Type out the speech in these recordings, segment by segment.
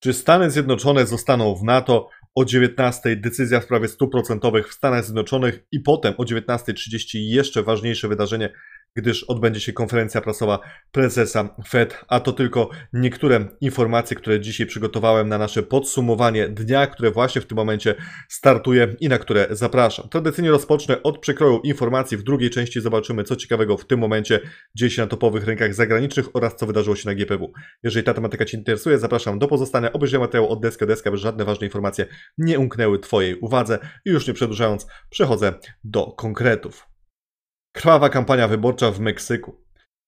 Czy Stany Zjednoczone zostaną w NATO? O 19.00 decyzja w sprawie 100% procentowych w Stanach Zjednoczonych i potem o 19.30 jeszcze ważniejsze wydarzenie gdyż odbędzie się konferencja prasowa prezesa Fed, a to tylko niektóre informacje, które dzisiaj przygotowałem na nasze podsumowanie dnia, które właśnie w tym momencie startuje i na które zapraszam. Tradycyjnie rozpocznę od przekroju informacji. W drugiej części zobaczymy, co ciekawego w tym momencie dzieje się na topowych rynkach zagranicznych oraz co wydarzyło się na GPW. Jeżeli ta tematyka Cię interesuje, zapraszam do pozostania. Obejrzyj materiał od deska do deska, aby żadne ważne informacje nie umknęły Twojej uwadze. I już nie przedłużając, przechodzę do konkretów. Krwawa kampania wyborcza w Meksyku.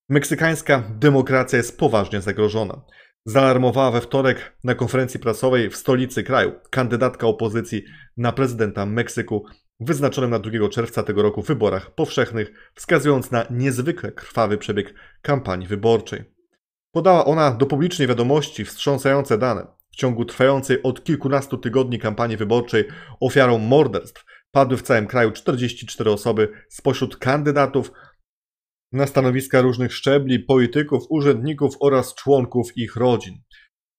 Meksykańska demokracja jest poważnie zagrożona. Zalarmowała we wtorek na konferencji prasowej w stolicy kraju kandydatka opozycji na prezydenta Meksyku wyznaczonym na 2 czerwca tego roku wyborach powszechnych, wskazując na niezwykle krwawy przebieg kampanii wyborczej. Podała ona do publicznej wiadomości wstrząsające dane. W ciągu trwającej od kilkunastu tygodni kampanii wyborczej ofiarą morderstw padły w całym kraju 44 osoby spośród kandydatów na stanowiska różnych szczebli, polityków, urzędników oraz członków ich rodzin.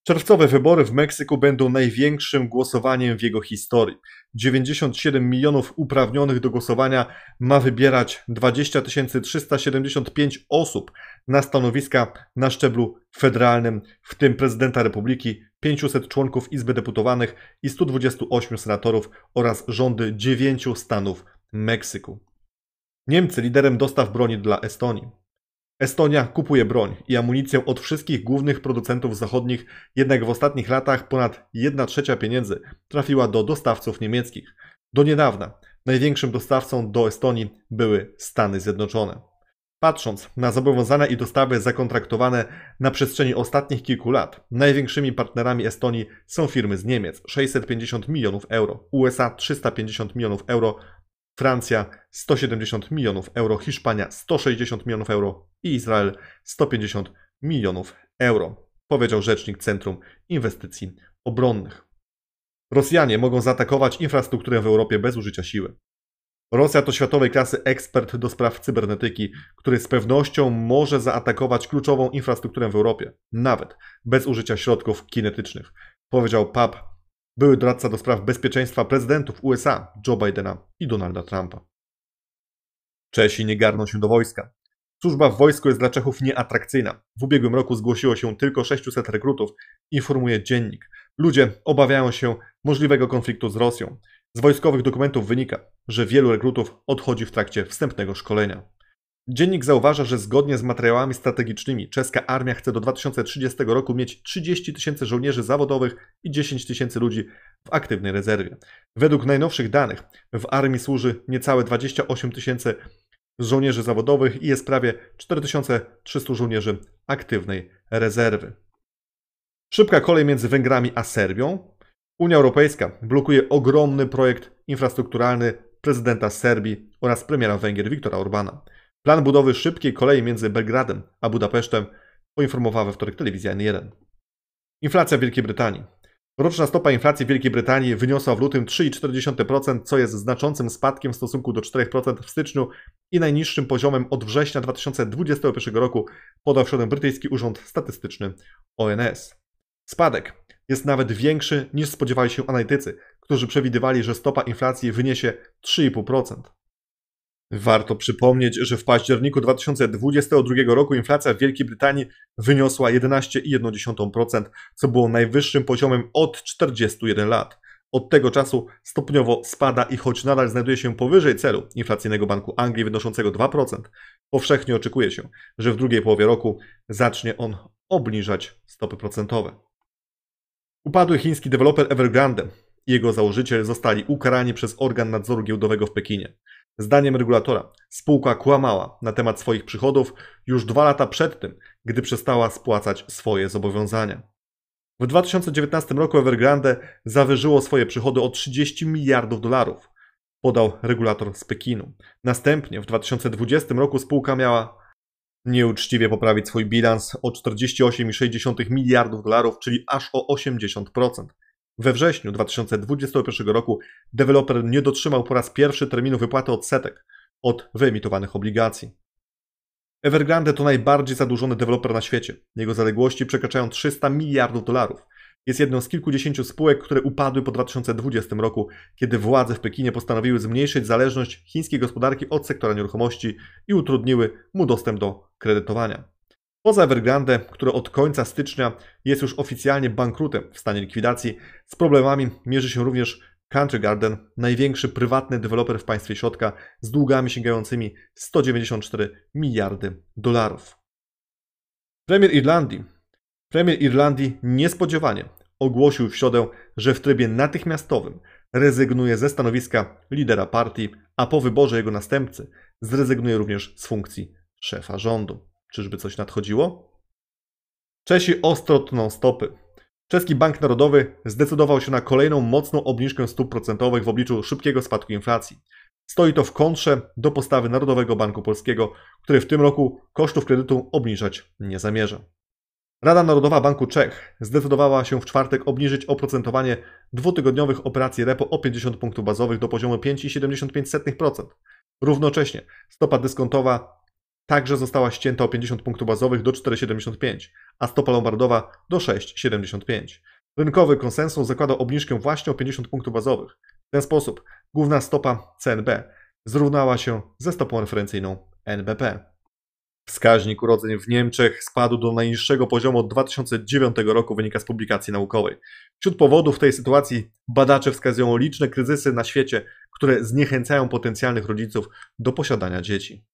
Czerwcowe wybory w Meksyku będą największym głosowaniem w jego historii. 97 milionów uprawnionych do głosowania ma wybierać 20 375 osób na stanowiska na szczeblu federalnym, w tym prezydenta republiki, 500 członków Izby Deputowanych i 128 senatorów oraz rządy 9 stanów Meksyku. Niemcy liderem dostaw broni dla Estonii. Estonia kupuje broń i amunicję od wszystkich głównych producentów zachodnich, jednak w ostatnich latach ponad 1 trzecia pieniędzy trafiła do dostawców niemieckich. Do niedawna największym dostawcą do Estonii były Stany Zjednoczone. Patrząc na zobowiązania i dostawy zakontraktowane na przestrzeni ostatnich kilku lat, największymi partnerami Estonii są firmy z Niemiec 650 milionów euro, USA 350 milionów euro, Francja 170 milionów euro, Hiszpania 160 milionów euro i Izrael 150 milionów euro, powiedział rzecznik Centrum Inwestycji Obronnych. Rosjanie mogą zaatakować infrastrukturę w Europie bez użycia siły. Rosja to światowej klasy ekspert do spraw cybernetyki, który z pewnością może zaatakować kluczową infrastrukturę w Europie, nawet bez użycia środków kinetycznych, powiedział Pap były doradca do spraw bezpieczeństwa prezydentów USA Joe Bidena i Donalda Trumpa. Czesi nie garną się do wojska. Służba w wojsku jest dla Czechów nieatrakcyjna. W ubiegłym roku zgłosiło się tylko 600 rekrutów, informuje dziennik. Ludzie obawiają się możliwego konfliktu z Rosją. Z wojskowych dokumentów wynika, że wielu rekrutów odchodzi w trakcie wstępnego szkolenia. Dziennik zauważa, że zgodnie z materiałami strategicznymi czeska armia chce do 2030 roku mieć 30 tysięcy żołnierzy zawodowych i 10 tysięcy ludzi w aktywnej rezerwie. Według najnowszych danych w armii służy niecałe 28 tysięcy żołnierzy zawodowych i jest prawie 4300 żołnierzy aktywnej rezerwy. Szybka kolej między Węgrami a Serbią. Unia Europejska blokuje ogromny projekt infrastrukturalny prezydenta Serbii oraz premiera Węgier Viktora Orbana. Plan budowy szybkiej kolei między Belgradem a Budapesztem poinformowała we wtorek telewizja N1. Inflacja w Wielkiej Brytanii. Roczna stopa inflacji w Wielkiej Brytanii wyniosła w lutym 3,4%, co jest znaczącym spadkiem w stosunku do 4% w styczniu i najniższym poziomem od września 2021 roku, podał w środę brytyjski Urząd Statystyczny ONS. Spadek jest nawet większy niż spodziewali się analitycy, którzy przewidywali, że stopa inflacji wyniesie 3,5%. Warto przypomnieć, że w październiku 2022 roku inflacja w Wielkiej Brytanii wyniosła 11,1%, co było najwyższym poziomem od 41 lat. Od tego czasu stopniowo spada i choć nadal znajduje się powyżej celu inflacyjnego Banku Anglii wynoszącego 2%, powszechnie oczekuje się, że w drugiej połowie roku zacznie on obniżać stopy procentowe. Upadły chiński deweloper Evergrande i jego założyciel zostali ukarani przez organ nadzoru giełdowego w Pekinie. Zdaniem regulatora spółka kłamała na temat swoich przychodów już dwa lata przed tym, gdy przestała spłacać swoje zobowiązania. W 2019 roku Evergrande zawyżyło swoje przychody o 30 miliardów dolarów, podał regulator z Pekinu. Następnie w 2020 roku spółka miała nieuczciwie poprawić swój bilans o 48,6 miliardów dolarów, czyli aż o 80%. We wrześniu 2021 roku deweloper nie dotrzymał po raz pierwszy terminu wypłaty odsetek od wyemitowanych obligacji. Evergrande to najbardziej zadłużony deweloper na świecie. Jego zaległości przekraczają 300 miliardów dolarów. Jest jedną z kilkudziesięciu spółek, które upadły po 2020 roku, kiedy władze w Pekinie postanowiły zmniejszyć zależność chińskiej gospodarki od sektora nieruchomości i utrudniły mu dostęp do kredytowania. Poza Evergrande, które od końca stycznia jest już oficjalnie bankrutem w stanie likwidacji, z problemami mierzy się również Country Garden, największy prywatny deweloper w państwie środka, z długami sięgającymi 194 miliardy dolarów. Premier Irlandii. Premier Irlandii niespodziewanie ogłosił w środę, że w trybie natychmiastowym rezygnuje ze stanowiska lidera partii, a po wyborze jego następcy zrezygnuje również z funkcji szefa rządu. Czyżby coś nadchodziło? Czesi ostro tną stopy. Czeski Bank Narodowy zdecydował się na kolejną mocną obniżkę stóp procentowych w obliczu szybkiego spadku inflacji. Stoi to w kontrze do postawy Narodowego Banku Polskiego, który w tym roku kosztów kredytu obniżać nie zamierza. Rada Narodowa Banku Czech zdecydowała się w czwartek obniżyć oprocentowanie dwutygodniowych operacji repo o 50 punktów bazowych do poziomu 5,75%. Równocześnie stopa dyskontowa także została ścięta o 50 punktów bazowych do 4,75, a stopa lombardowa do 6,75. Rynkowy konsensus zakłada obniżkę właśnie o 50 punktów bazowych. W ten sposób główna stopa CNB zrównała się ze stopą referencyjną NBP. Wskaźnik urodzeń w Niemczech spadł do najniższego poziomu od 2009 roku, wynika z publikacji naukowej. Wśród powodów tej sytuacji badacze wskazują liczne kryzysy na świecie, które zniechęcają potencjalnych rodziców do posiadania dzieci.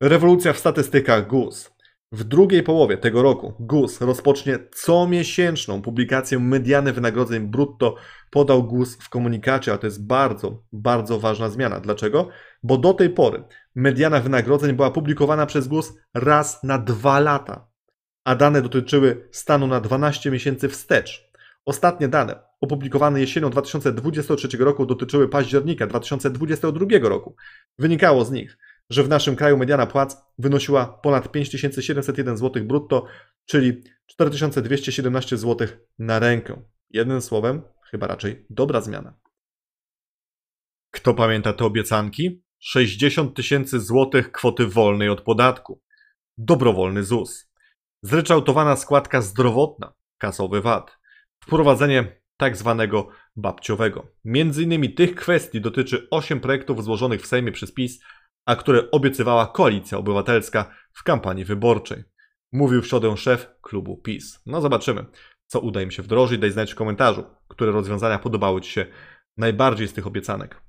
Rewolucja w statystykach GUS. W drugiej połowie tego roku GUS rozpocznie comiesięczną publikację mediany wynagrodzeń brutto, podał GUS w komunikacie, a to jest bardzo, bardzo ważna zmiana. Dlaczego? Bo do tej pory mediana wynagrodzeń była publikowana przez GUS raz na dwa lata, a dane dotyczyły stanu na 12 miesięcy wstecz. Ostatnie dane opublikowane jesienią 2023 roku dotyczyły października 2022 roku. Wynikało z nich, że w naszym kraju mediana płac wynosiła ponad 5701 zł brutto, czyli 4217 zł na rękę. Jednym słowem, chyba raczej dobra zmiana. Kto pamięta te obiecanki? 60 tysięcy złotych kwoty wolnej od podatku. Dobrowolny ZUS. Zryczałtowana składka zdrowotna, kasowy VAT. Wprowadzenie tak zwanego babciowego. Między innymi tych kwestii dotyczy 8 projektów złożonych w Sejmie przez PiS a które obiecywała koalicja obywatelska w kampanii wyborczej. Mówił w środę szef klubu PiS. No zobaczymy, co uda im się wdrożyć. Daj znać w komentarzu, które rozwiązania podobały Ci się najbardziej z tych obiecanek.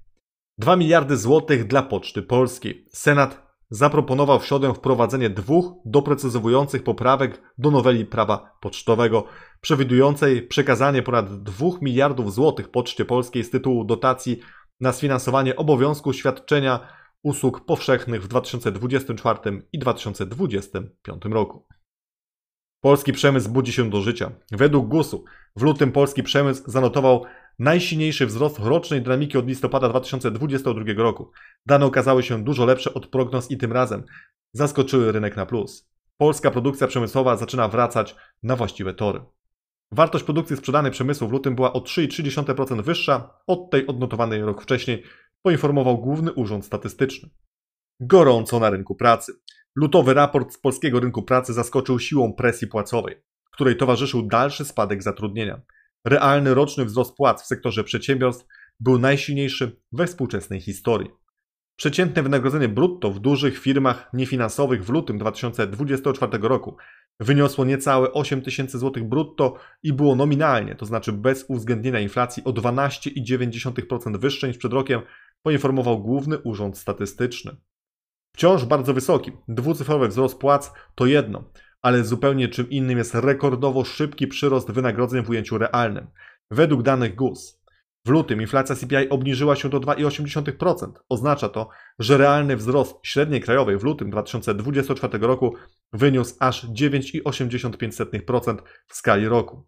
2 miliardy złotych dla Poczty Polskiej. Senat zaproponował w środę wprowadzenie dwóch doprecyzowujących poprawek do noweli prawa pocztowego, przewidującej przekazanie ponad 2 miliardów złotych Poczcie Polskiej z tytułu dotacji na sfinansowanie obowiązku świadczenia usług powszechnych w 2024 i 2025 roku. Polski przemysł budzi się do życia. Według GUS-u w lutym polski przemysł zanotował najsilniejszy wzrost rocznej dynamiki od listopada 2022 roku. Dane okazały się dużo lepsze od prognoz i tym razem zaskoczyły rynek na plus. Polska produkcja przemysłowa zaczyna wracać na właściwe tory. Wartość produkcji sprzedanej przemysłu w lutym była o 3,3% wyższa od tej odnotowanej rok wcześniej, poinformował Główny Urząd Statystyczny. Gorąco na rynku pracy. Lutowy raport z polskiego rynku pracy zaskoczył siłą presji płacowej, której towarzyszył dalszy spadek zatrudnienia. Realny roczny wzrost płac w sektorze przedsiębiorstw był najsilniejszy we współczesnej historii. Przeciętne wynagrodzenie brutto w dużych firmach niefinansowych w lutym 2024 roku wyniosło niecałe 8 tysięcy złotych brutto i było nominalnie, to znaczy bez uwzględnienia inflacji, o 12,9% wyższe niż przed rokiem poinformował Główny Urząd Statystyczny. Wciąż bardzo wysoki, dwucyfrowy wzrost płac to jedno, ale zupełnie czym innym jest rekordowo szybki przyrost wynagrodzeń w ujęciu realnym. Według danych GUS w lutym inflacja CPI obniżyła się do 2,8%. Oznacza to, że realny wzrost średniej krajowej w lutym 2024 roku wyniósł aż 9,85% w skali roku.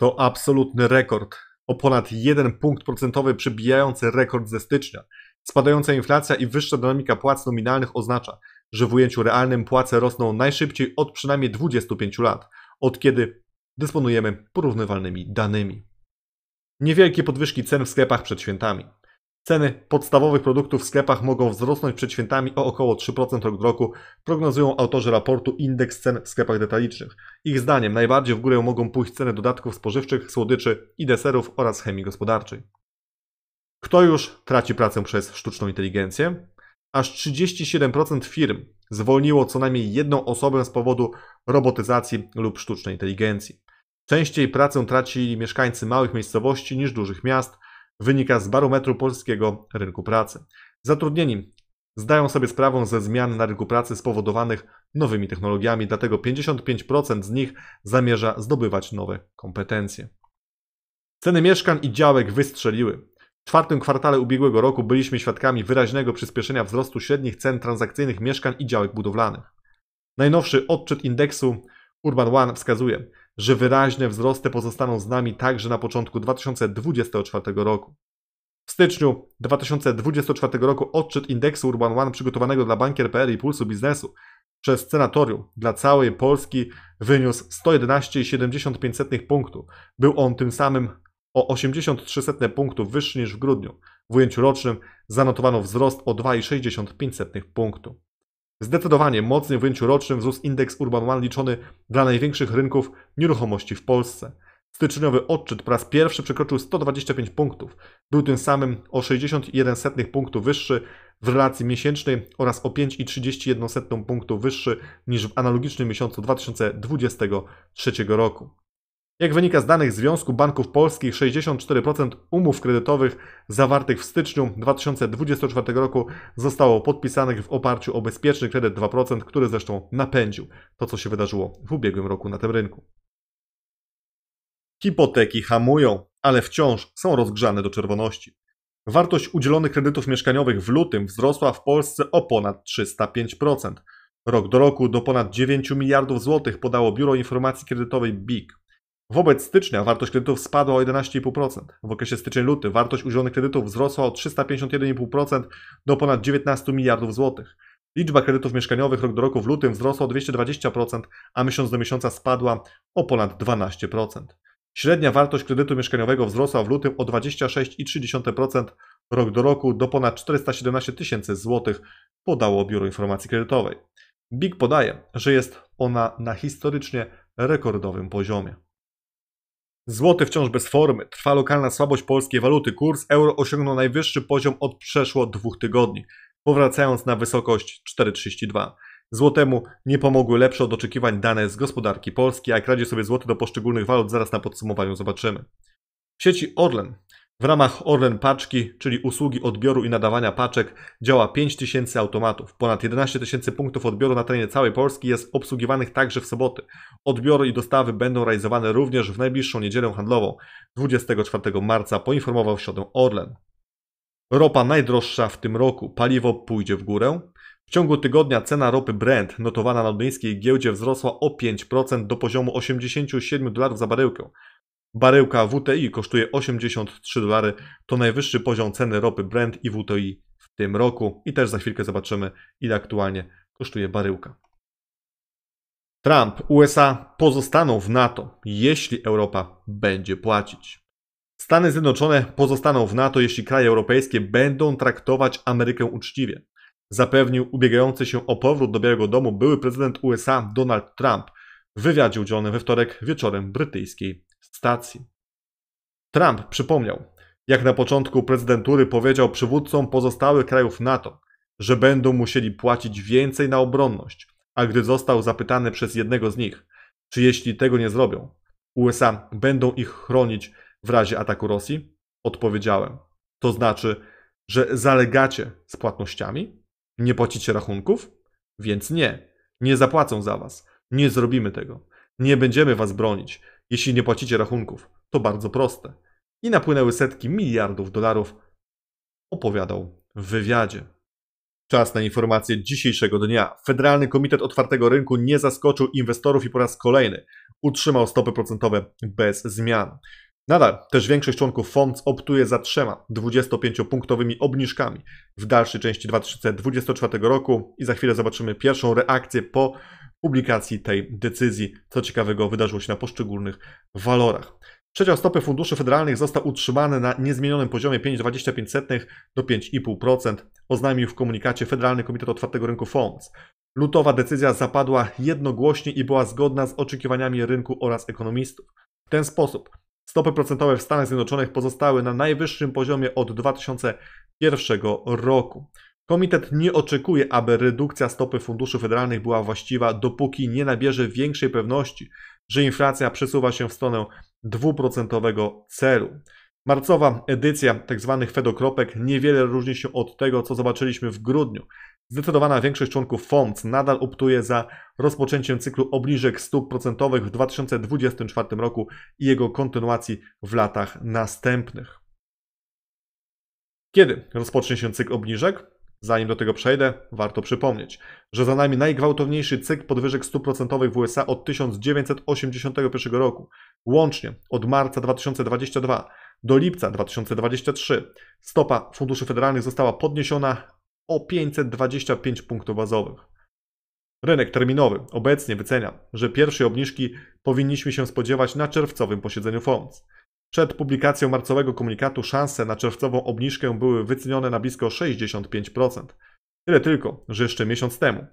To absolutny rekord o ponad 1 punkt procentowy przebijający rekord ze stycznia. Spadająca inflacja i wyższa dynamika płac nominalnych oznacza, że w ujęciu realnym płace rosną najszybciej od przynajmniej 25 lat, od kiedy dysponujemy porównywalnymi danymi. Niewielkie podwyżki cen w sklepach przed świętami. Ceny podstawowych produktów w sklepach mogą wzrosnąć przed świętami o około 3% rok do roku, prognozują autorzy raportu Indeks Cen w sklepach detalicznych. Ich zdaniem najbardziej w górę mogą pójść ceny dodatków spożywczych, słodyczy i deserów oraz chemii gospodarczej. Kto już traci pracę przez sztuczną inteligencję? Aż 37% firm zwolniło co najmniej jedną osobę z powodu robotyzacji lub sztucznej inteligencji. Częściej pracę tracili mieszkańcy małych miejscowości niż dużych miast, wynika z barometru polskiego rynku pracy. Zatrudnieni zdają sobie sprawę ze zmian na rynku pracy spowodowanych nowymi technologiami, dlatego 55% z nich zamierza zdobywać nowe kompetencje. Ceny mieszkań i działek wystrzeliły. W czwartym kwartale ubiegłego roku byliśmy świadkami wyraźnego przyspieszenia wzrostu średnich cen transakcyjnych mieszkań i działek budowlanych. Najnowszy odczyt indeksu Urban One wskazuje, że wyraźne wzrosty pozostaną z nami także na początku 2024 roku. W styczniu 2024 roku odczyt indeksu Urban One przygotowanego dla Bankier.pl i Pulsu Biznesu przez senatorium dla całej Polski wyniósł 111,75 punktu. Był on tym samym o 83 punktów wyższy niż w grudniu. W ujęciu rocznym zanotowano wzrost o 2,65 punktu. Zdecydowanie mocny w ujęciu rocznym wzrósł indeks Urban One liczony dla największych rynków nieruchomości w Polsce. Styczniowy odczyt po raz pierwszy przekroczył 125 punktów. Był tym samym o 61 punktu wyższy w relacji miesięcznej oraz o 5,31 punktu wyższy niż w analogicznym miesiącu 2023 roku. Jak wynika z danych Związku Banków Polskich, 64% umów kredytowych zawartych w styczniu 2024 roku zostało podpisanych w oparciu o bezpieczny kredyt 2%, który zresztą napędził to, co się wydarzyło w ubiegłym roku na tym rynku. Hipoteki hamują, ale wciąż są rozgrzane do czerwoności. Wartość udzielonych kredytów mieszkaniowych w lutym wzrosła w Polsce o ponad 305%. Rok do roku do ponad 9 miliardów złotych podało Biuro Informacji Kredytowej BIK. Wobec stycznia wartość kredytów spadła o 11,5%. W okresie styczeń-luty wartość udzielonych kredytów wzrosła o 351,5% do ponad 19 miliardów złotych. Liczba kredytów mieszkaniowych rok do roku w lutym wzrosła o 220%, a miesiąc do miesiąca spadła o ponad 12%. Średnia wartość kredytu mieszkaniowego wzrosła w lutym o 26,3% rok do roku do ponad 417 tysięcy złotych, podało Biuro Informacji Kredytowej. BIG podaje, że jest ona na historycznie rekordowym poziomie. Złoty wciąż bez formy, trwa lokalna słabość polskiej waluty. Kurs euro osiągnął najwyższy poziom od przeszło dwóch tygodni, powracając na wysokość 4,32. Złotemu nie pomogły lepsze od oczekiwań dane z gospodarki polskiej, a jak radzi sobie złoty do poszczególnych walut zaraz na podsumowaniu zobaczymy. W sieci Orlen w ramach Orlen Paczki, czyli usługi odbioru i nadawania paczek, działa 5000 automatów. Ponad 11 tysięcy punktów odbioru na terenie całej Polski jest obsługiwanych także w soboty. Odbiory i dostawy będą realizowane również w najbliższą niedzielę handlową. 24 marca poinformował w środę Orlen. Ropa najdroższa w tym roku. Paliwo pójdzie w górę. W ciągu tygodnia cena ropy Brent notowana na londyńskiej giełdzie wzrosła o 5% do poziomu 87 dolarów za baryłkę. Baryłka WTI kosztuje 83 dolary. To najwyższy poziom ceny ropy Brent i WTI w tym roku. I też za chwilkę zobaczymy, ile aktualnie kosztuje baryłka. Trump, USA pozostaną w NATO, jeśli Europa będzie płacić. Stany Zjednoczone pozostaną w NATO, jeśli kraje europejskie będą traktować Amerykę uczciwie. Zapewnił ubiegający się o powrót do Białego Domu były prezydent USA Donald Trump w wywiadzie udzielonym we wtorek wieczorem brytyjskiej stacji. Trump przypomniał, jak na początku prezydentury powiedział przywódcom pozostałych krajów NATO, że będą musieli płacić więcej na obronność, a gdy został zapytany przez jednego z nich, czy jeśli tego nie zrobią, USA będą ich chronić w razie ataku Rosji, odpowiedziałem: To znaczy, że zalegacie z płatnościami? Nie płacicie rachunków? Więc nie, nie zapłacą za was. Nie zrobimy tego. Nie będziemy was bronić jeśli nie płacicie rachunków. To bardzo proste. I napłynęły setki miliardów dolarów, opowiadał w wywiadzie. Czas na informacje dzisiejszego dnia. Federalny Komitet Otwartego Rynku nie zaskoczył inwestorów i po raz kolejny utrzymał stopy procentowe bez zmian. Nadal też większość członków FOMC optuje za trzema 25-punktowymi obniżkami w dalszej części 2024 roku i za chwilę zobaczymy pierwszą reakcję po publikacji tej decyzji, co ciekawego wydarzyło się na poszczególnych walorach. Przedział stopy funduszy federalnych został utrzymany na niezmienionym poziomie 5,25 do 5,5%, oznajmił w komunikacie Federalny Komitet Otwartego Rynku FOMS. Lutowa decyzja zapadła jednogłośnie i była zgodna z oczekiwaniami rynku oraz ekonomistów. W ten sposób stopy procentowe w Stanach Zjednoczonych pozostały na najwyższym poziomie od 2001 roku. Komitet nie oczekuje, aby redukcja stopy funduszy federalnych była właściwa, dopóki nie nabierze większej pewności, że inflacja przesuwa się w stronę dwuprocentowego celu. Marcowa edycja tzw. Tak fedokropek niewiele różni się od tego, co zobaczyliśmy w grudniu. Zdecydowana większość członków FOMC nadal optuje za rozpoczęciem cyklu obniżek stóp procentowych w 2024 roku i jego kontynuacji w latach następnych. Kiedy rozpocznie się cykl obniżek? Zanim do tego przejdę, warto przypomnieć, że za nami najgwałtowniejszy cykl podwyżek stóp procentowych w USA od 1981 roku. Łącznie od marca 2022 do lipca 2023 stopa funduszy federalnych została podniesiona o 525 punktów bazowych. Rynek terminowy obecnie wycenia, że pierwszej obniżki powinniśmy się spodziewać na czerwcowym posiedzeniu FOMC. Przed publikacją marcowego komunikatu szanse na czerwcową obniżkę były wycenione na blisko 65%. Tyle tylko, że jeszcze miesiąc temu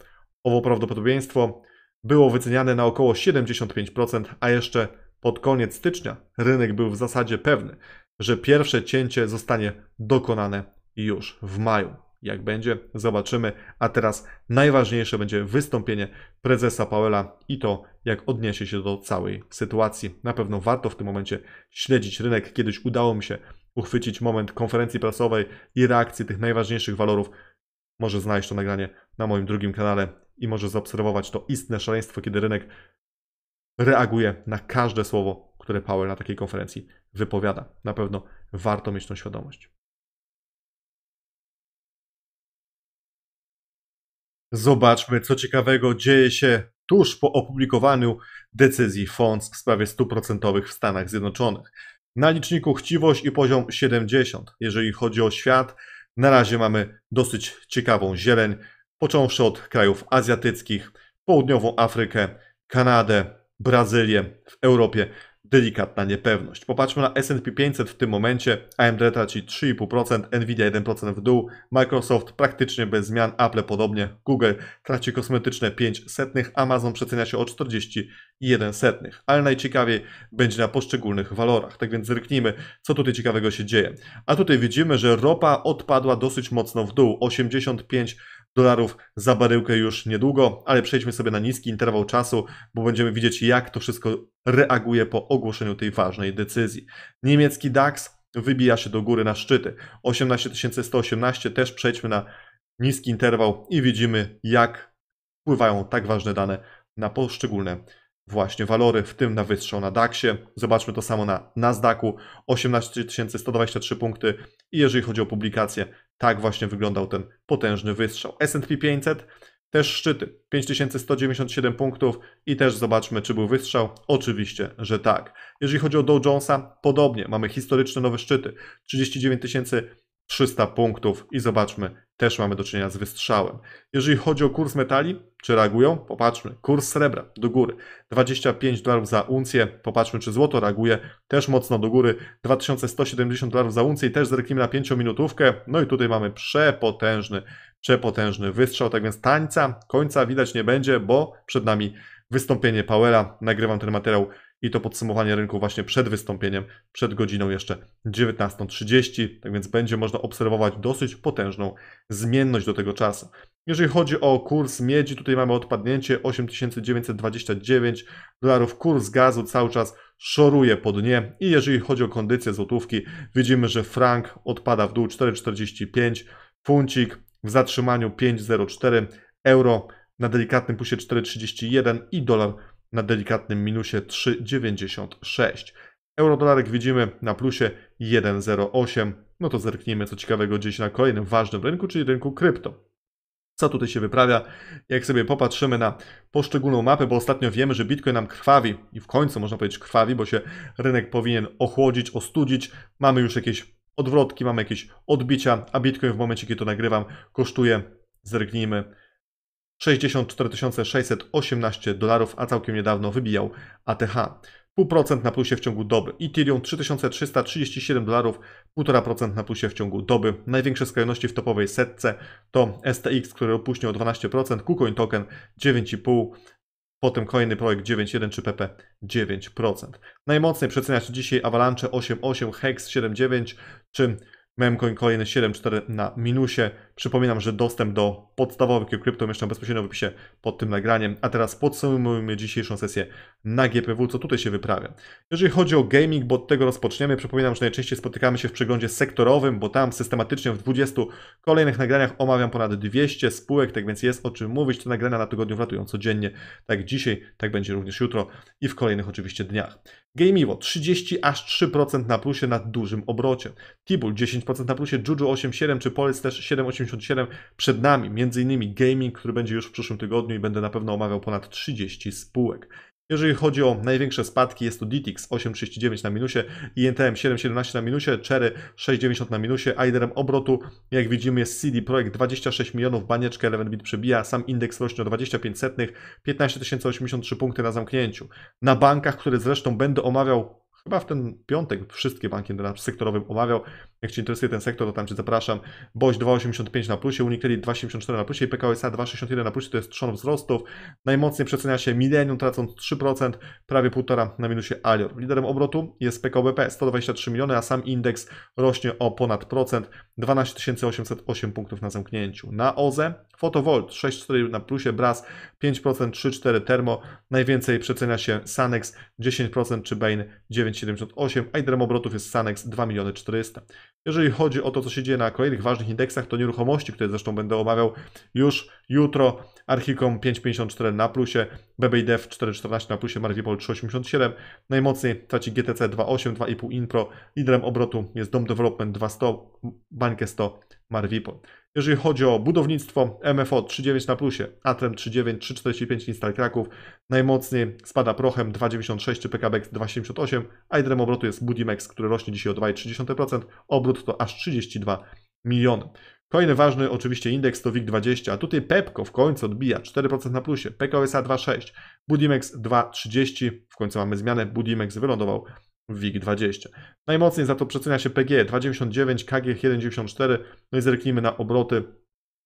owo prawdopodobieństwo było wyceniane na około 75%, a jeszcze pod koniec stycznia rynek był w zasadzie pewny, że pierwsze cięcie zostanie dokonane już w maju jak będzie, zobaczymy. A teraz najważniejsze będzie wystąpienie prezesa Pawela i to, jak odniesie się do całej sytuacji. Na pewno warto w tym momencie śledzić rynek. Kiedyś udało mi się uchwycić moment konferencji prasowej i reakcji tych najważniejszych walorów. Może znaleźć to nagranie na moim drugim kanale i może zaobserwować to istne szaleństwo, kiedy rynek reaguje na każde słowo, które Powell na takiej konferencji wypowiada. Na pewno warto mieć tą świadomość. Zobaczmy, co ciekawego dzieje się tuż po opublikowaniu decyzji FONS w sprawie stóp procentowych w Stanach Zjednoczonych. Na liczniku chciwość i poziom 70. Jeżeli chodzi o świat, na razie mamy dosyć ciekawą zieleń, począwszy od krajów azjatyckich, południową Afrykę, Kanadę, Brazylię, w Europie delikatna niepewność. Popatrzmy na S&P 500 w tym momencie, AMD traci 3,5%, Nvidia 1% w dół, Microsoft praktycznie bez zmian, Apple podobnie, Google traci kosmetyczne 5 setnych, Amazon przecenia się o 41 setnych, ale najciekawiej będzie na poszczególnych walorach. Tak więc zerknijmy, co tutaj ciekawego się dzieje. A tutaj widzimy, że ropa odpadła dosyć mocno w dół, 85 dolarów za baryłkę już niedługo, ale przejdźmy sobie na niski interwał czasu, bo będziemy widzieć, jak to wszystko reaguje po ogłoszeniu tej ważnej decyzji. Niemiecki DAX wybija się do góry na szczyty. 18118 też przejdźmy na niski interwał i widzimy, jak wpływają tak ważne dane na poszczególne właśnie walory, w tym na wyższą na DAXie. Zobaczmy to samo na Nasdaqu, 18123 punkty i jeżeli chodzi o publikacje, tak właśnie wyglądał ten potężny wystrzał. S&P 500 też szczyty 5197 punktów i też zobaczmy, czy był wystrzał. Oczywiście, że tak. Jeżeli chodzi o Dow Jonesa, podobnie mamy historyczne nowe szczyty 39300 punktów i zobaczmy, też mamy do czynienia z wystrzałem. Jeżeli chodzi o kurs metali, czy reagują? Popatrzmy. Kurs srebra do góry 25 dolarów za uncję. Popatrzmy, czy złoto reaguje też mocno do góry 2170 dolarów za uncję i też zerknijmy na 5 minutówkę. No i tutaj mamy przepotężny, przepotężny wystrzał. Tak więc tańca końca widać nie będzie, bo przed nami wystąpienie Powella. Nagrywam ten materiał i to podsumowanie rynku właśnie przed wystąpieniem, przed godziną jeszcze 19.30, tak więc będzie można obserwować dosyć potężną zmienność do tego czasu. Jeżeli chodzi o kurs miedzi, tutaj mamy odpadnięcie 8929 dolarów. Kurs gazu cały czas szoruje po dnie. I jeżeli chodzi o kondycję złotówki, widzimy, że frank odpada w dół 4,45, funcik w zatrzymaniu 5,04, euro na delikatnym pusie 4,31 i dolar na delikatnym minusie 3,96. Eurodolarek widzimy na plusie 1,08. No to zerknijmy co ciekawego gdzieś na kolejnym ważnym rynku, czyli rynku krypto co tutaj się wyprawia. Jak sobie popatrzymy na poszczególną mapę, bo ostatnio wiemy, że Bitcoin nam krwawi i w końcu można powiedzieć krwawi, bo się rynek powinien ochłodzić, ostudzić. Mamy już jakieś odwrotki, mamy jakieś odbicia, a Bitcoin w momencie, kiedy to nagrywam, kosztuje, zerknijmy, 64 618 dolarów, a całkiem niedawno wybijał ATH. 0,5% na plusie w ciągu doby. Ethereum 3337 dolarów, 1,5% na plusie w ciągu doby. Największe skrajności w topowej setce to STX, który opuścił o 12%, KuCoin Token 9,5%, potem kolejny projekt 9.1 czy PP 9%. Najmocniej przecenia się dzisiaj Avalanche 8.8, Hex 7.9 czy Memcoin kolejny 7.4 na minusie. Przypominam, że dostęp do podstawowych krypto umieszczam bezpośrednio w opisie pod tym nagraniem. A teraz podsumujmy dzisiejszą sesję na GPW, co tutaj się wyprawia. Jeżeli chodzi o gaming, bo od tego rozpoczniemy, przypominam, że najczęściej spotykamy się w przeglądzie sektorowym, bo tam systematycznie w 20 kolejnych nagraniach omawiam ponad 200 spółek, tak więc jest o czym mówić. Te nagrania na tygodniu wlatują codziennie, tak dzisiaj, tak będzie również jutro i w kolejnych oczywiście dniach. Gameivo 30 aż 3% na plusie na dużym obrocie. Tibul 10% na plusie, Juju 8,7 czy Polis też 77 przed nami, między innymi gaming, który będzie już w przyszłym tygodniu i będę na pewno omawiał ponad 30 spółek. Jeżeli chodzi o największe spadki, jest to DTX 8,39 na minusie, INTM 7,17 na minusie, Cherry 6,90 na minusie, a liderem obrotu, jak widzimy, jest CD Projekt 26 milionów, banieczkę 11-bit przebija, sam indeks rośnie o 25 setnych, 15 083 punkty na zamknięciu. Na bankach, które zresztą będę omawiał chyba w ten piątek wszystkie banki na sektorowym omawiał. Jak Cię interesuje ten sektor, to tam Cię zapraszam. BOŚ 2,85 na plusie, Unicredit 2,74 na plusie i PKO 2,61 na plusie, to jest trzon wzrostów. Najmocniej przecenia się Millennium, tracąc 3%, prawie 1,5 na minusie Alior. Liderem obrotu jest PKBP 123 miliony, a sam indeks rośnie o ponad procent, 12 808 punktów na zamknięciu. Na OZE Fotovolt 6,4 na plusie, Bras 5%, 3,4 Termo. Najwięcej przecenia się Sanex 10% czy Bain 9%. 9,78, a idrem obrotów jest Sanex 2 miliony 400. Jeżeli chodzi o to, co się dzieje na kolejnych ważnych indeksach, to nieruchomości, które zresztą będę omawiał już jutro, Archicom 5,54 na plusie, BBIDF e 4,14 na plusie, Marvipol 3,87, najmocniej traci GTC 2,8, 2,5 Inpro, liderem obrotu jest Dom Development 2,100, Bankę 100, Marvipo. Jeżeli chodzi o budownictwo, MFO 39 na plusie, Atem 39, 345 Instal Kraków, najmocniej spada Prochem 2,96 czy PKBx 2,78, a idrem obrotu jest Budimex, który rośnie dzisiaj o 2,3%, obrót to aż 32 miliony. Kolejny ważny oczywiście indeks to WIG20, a tutaj Pepco w końcu odbija 4% na plusie, PKOSA 2,6, Budimex 2,30, w końcu mamy zmianę, Budimex wylądował WIG20. Najmocniej za to przecenia się PG 2,99, KG 1,94. No i zerknijmy na obroty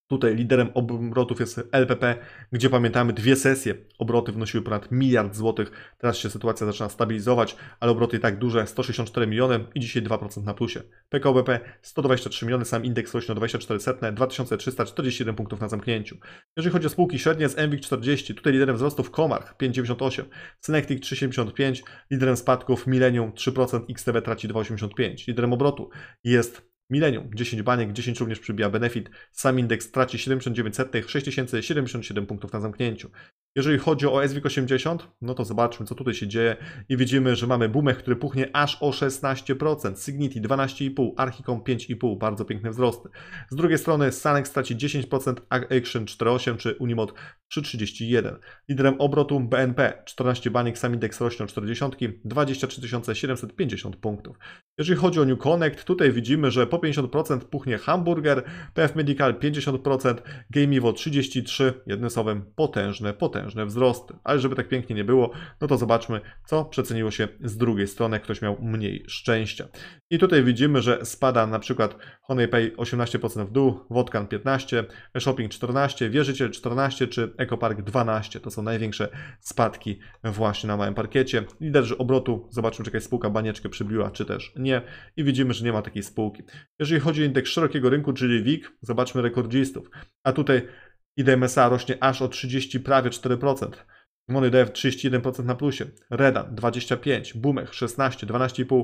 Tutaj liderem obrotów jest LPP, gdzie pamiętamy dwie sesje obroty wynosiły ponad miliard złotych. Teraz się sytuacja zaczyna stabilizować, ale obroty i tak duże 164 miliony i dzisiaj 2% na plusie. PKBP 123 miliony, sam indeks rośnie o 24 2341 punktów na zamknięciu. Jeżeli chodzi o spółki średnie z MWIG 40, tutaj liderem wzrostów Komarch 5,98, Synectic 3,75, liderem spadków Millennium 3%, XTB traci 2,85. Liderem obrotu jest Millennium 10 baniek, 10 również przybija benefit. Sam indeks traci 7900, 6077 punktów na zamknięciu. Jeżeli chodzi o SWIG 80, no to zobaczmy, co tutaj się dzieje i widzimy, że mamy Bumech, który puchnie aż o 16%, Signity 12,5%, Archicom 5,5%, bardzo piękne wzrosty. Z drugiej strony Sanex traci 10%, Action 4,8% czy Unimod 3,31%. Liderem obrotu BNP 14 baniek, sam indeks rośnie 40, 23 750 punktów. Jeżeli chodzi o New Connect, tutaj widzimy, że po 50% puchnie hamburger, PF Medical 50%, GameEvo 33%, jednym słowem potężne, potężne wzrosty. Ale żeby tak pięknie nie było, no to zobaczmy, co przeceniło się z drugiej strony, ktoś miał mniej szczęścia. I tutaj widzimy, że spada na przykład HoneyPay 18% w dół, Wodkan 15%, Shopping 14%, Wierzyciel 14% czy EcoPark 12%. To są największe spadki właśnie na małym parkiecie. Liderzy obrotu, zobaczmy, czy jakaś spółka banieczkę przybiła, czy też nie nie i widzimy, że nie ma takiej spółki. Jeżeli chodzi o indeks szerokiego rynku, czyli WIG, zobaczmy rekordzistów, a tutaj IDMSA rośnie aż o 30, prawie 4%. MoneyDev 31% na plusie, Reda 25, Bumek 16, 12,5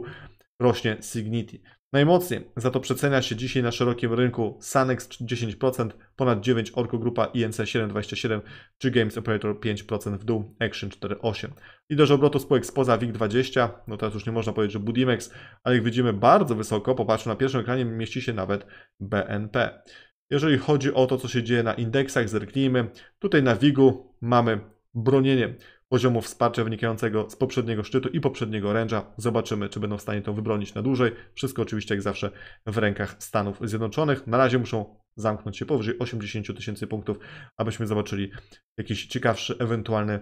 rośnie Signity. Najmocniej za to przecenia się dzisiaj na szerokim rynku Sanex 10%, ponad 9% Orko Grupa INC 7,27%, czy Games Operator 5% w dół, Action 4,8%. Liderze obrotu spółek spoza WIG20, no teraz już nie można powiedzieć, że Budimex, ale jak widzimy bardzo wysoko, popatrzmy na pierwszym ekranie, mieści się nawet BNP. Jeżeli chodzi o to, co się dzieje na indeksach, zerknijmy. Tutaj na WIG-u mamy bronienie poziomu wsparcia wynikającego z poprzedniego szczytu i poprzedniego ręża. Zobaczymy, czy będą w stanie to wybronić na dłużej. Wszystko oczywiście jak zawsze w rękach Stanów Zjednoczonych. Na razie muszą zamknąć się powyżej 80 tysięcy punktów, abyśmy zobaczyli jakiś ciekawszy, ewentualny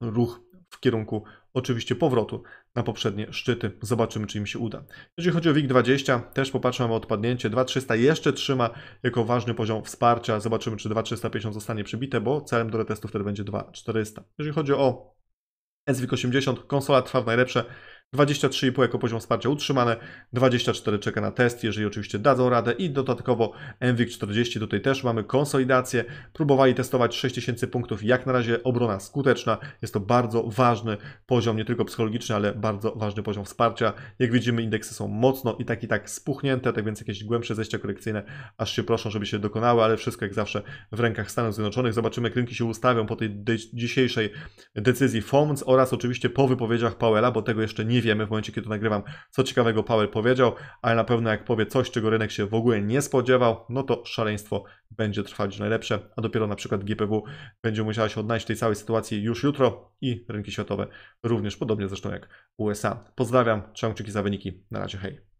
ruch w kierunku oczywiście powrotu na poprzednie szczyty. Zobaczymy, czy im się uda. Jeżeli chodzi o WIG20, też popatrzmy na odpadnięcie. 2300 jeszcze trzyma jako ważny poziom wsparcia. Zobaczymy, czy 2350 zostanie przebite, bo celem do retestu wtedy będzie 2400. Jeżeli chodzi o SWIG80, konsola trwa w najlepsze 23,5 jako poziom wsparcia utrzymane, 24 czeka na test, jeżeli oczywiście dadzą radę i dodatkowo MWIG 40, tutaj też mamy konsolidację. Próbowali testować 6000 punktów, jak na razie obrona skuteczna. Jest to bardzo ważny poziom, nie tylko psychologiczny, ale bardzo ważny poziom wsparcia. Jak widzimy indeksy są mocno i tak i tak spuchnięte, tak więc jakieś głębsze zejścia korekcyjne aż się proszą, żeby się dokonały, ale wszystko jak zawsze w rękach Stanów Zjednoczonych. Zobaczymy jak rynki się ustawią po tej dzisiejszej decyzji FOMC oraz oczywiście po wypowiedziach Powella, bo tego jeszcze nie wiemy w momencie, kiedy to nagrywam, co ciekawego Paweł powiedział, ale na pewno jak powie coś, czego rynek się w ogóle nie spodziewał, no to szaleństwo będzie trwać najlepsze, a dopiero na przykład GPW będzie musiała się odnaleźć w tej całej sytuacji już jutro i rynki światowe również, podobnie zresztą jak USA. Pozdrawiam, trzymam kciuki za wyniki, na razie hej.